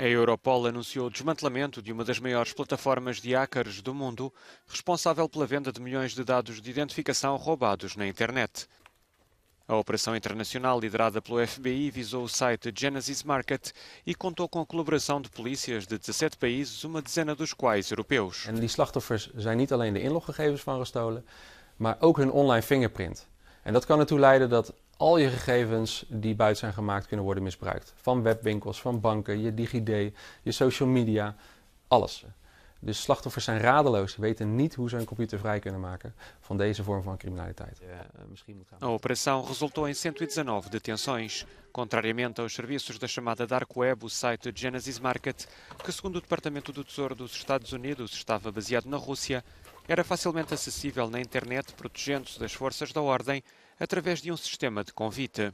A Europol anunciou o desmantelamento de uma das maiores plataformas de hackers do mundo, responsável pela venda de milhões de dados de identificação roubados na internet. A operação internacional liderada pelo FBI visou o site Genesis Market e contou com a colaboração de polícias de 17 países, uma dezena dos quais europeus. E os slachtoffers zijn não só de inloggegevens van gestolen, mas também hun online fingerprint. En dat kan ertoe leiden dat al je gegevens die buiten zijn gemaakt kunnen worden misbruikt. Van webwinkels, van banken, je DigiD, je social media, alles. Dus slachtoffers zijn radeloos. Ze weten niet hoe ze computer vrij kunnen maken van deze vorm van criminaliteit. Eh, A operação resultou em 119 detenções, contrariamente aos serviços da chamada Dark Web, o site Genesis Market, que segundo o Departamento do Tesouro dos Estados Unidos estava baseado na Rússia, era facilmente acessível na internet, protegendo-se das forças da ordem através de um sistema de convite.